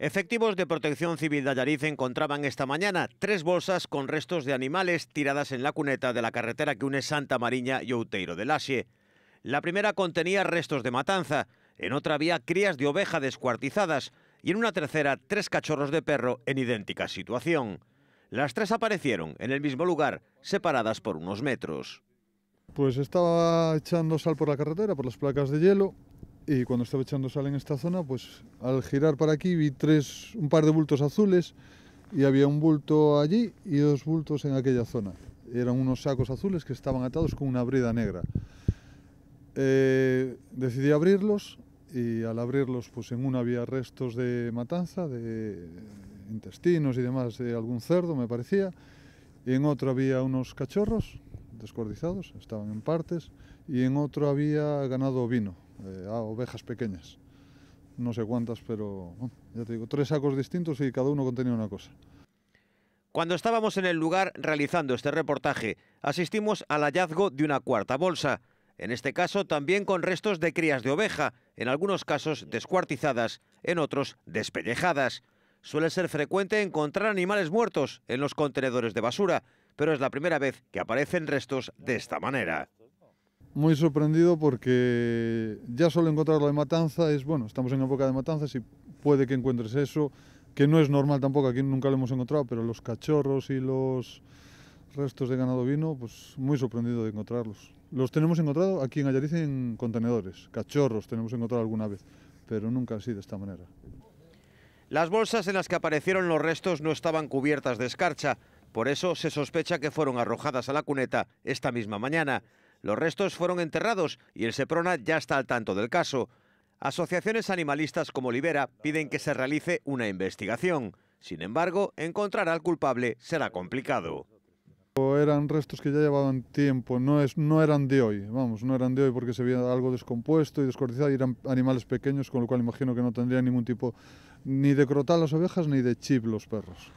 Efectivos de Protección Civil de Ayariz encontraban esta mañana tres bolsas con restos de animales tiradas en la cuneta de la carretera que une Santa Mariña y Outeiro de Asie. La primera contenía restos de matanza, en otra había crías de oveja descuartizadas y en una tercera tres cachorros de perro en idéntica situación. Las tres aparecieron en el mismo lugar, separadas por unos metros. Pues estaba echando sal por la carretera, por las placas de hielo, y cuando estaba echando sal en esta zona, pues al girar para aquí vi tres, un par de bultos azules y había un bulto allí y dos bultos en aquella zona. Eran unos sacos azules que estaban atados con una brida negra. Eh, decidí abrirlos y al abrirlos, pues en uno había restos de matanza, de intestinos y demás de algún cerdo, me parecía. Y en otro había unos cachorros descuartizados, estaban en partes, y en otro había ganado vino, eh, a ovejas pequeñas. No sé cuántas, pero ya te digo, tres sacos distintos y cada uno contenía una cosa. Cuando estábamos en el lugar realizando este reportaje, asistimos al hallazgo de una cuarta bolsa, en este caso también con restos de crías de oveja, en algunos casos descuartizadas, en otros despellejadas suele ser frecuente encontrar animales muertos en los contenedores de basura, pero es la primera vez que aparecen restos de esta manera. Muy sorprendido porque ya solo encontrarlo de matanza es, bueno, estamos en época de matanzas y puede que encuentres eso, que no es normal tampoco, aquí nunca lo hemos encontrado, pero los cachorros y los restos de ganado vino, pues muy sorprendido de encontrarlos. Los tenemos encontrado aquí en Allariz en contenedores, cachorros tenemos encontrado alguna vez, pero nunca así de esta manera. Las bolsas en las que aparecieron los restos no estaban cubiertas de escarcha, por eso se sospecha que fueron arrojadas a la cuneta esta misma mañana. Los restos fueron enterrados y el Seprona ya está al tanto del caso. Asociaciones animalistas como Libera piden que se realice una investigación. Sin embargo, encontrar al culpable será complicado. Eran restos que ya llevaban tiempo, no, es, no eran de hoy, vamos, no eran de hoy porque se veía algo descompuesto y descortizado. y eran animales pequeños, con lo cual imagino que no tendrían ningún tipo ni de crotar las ovejas ni de chip los perros.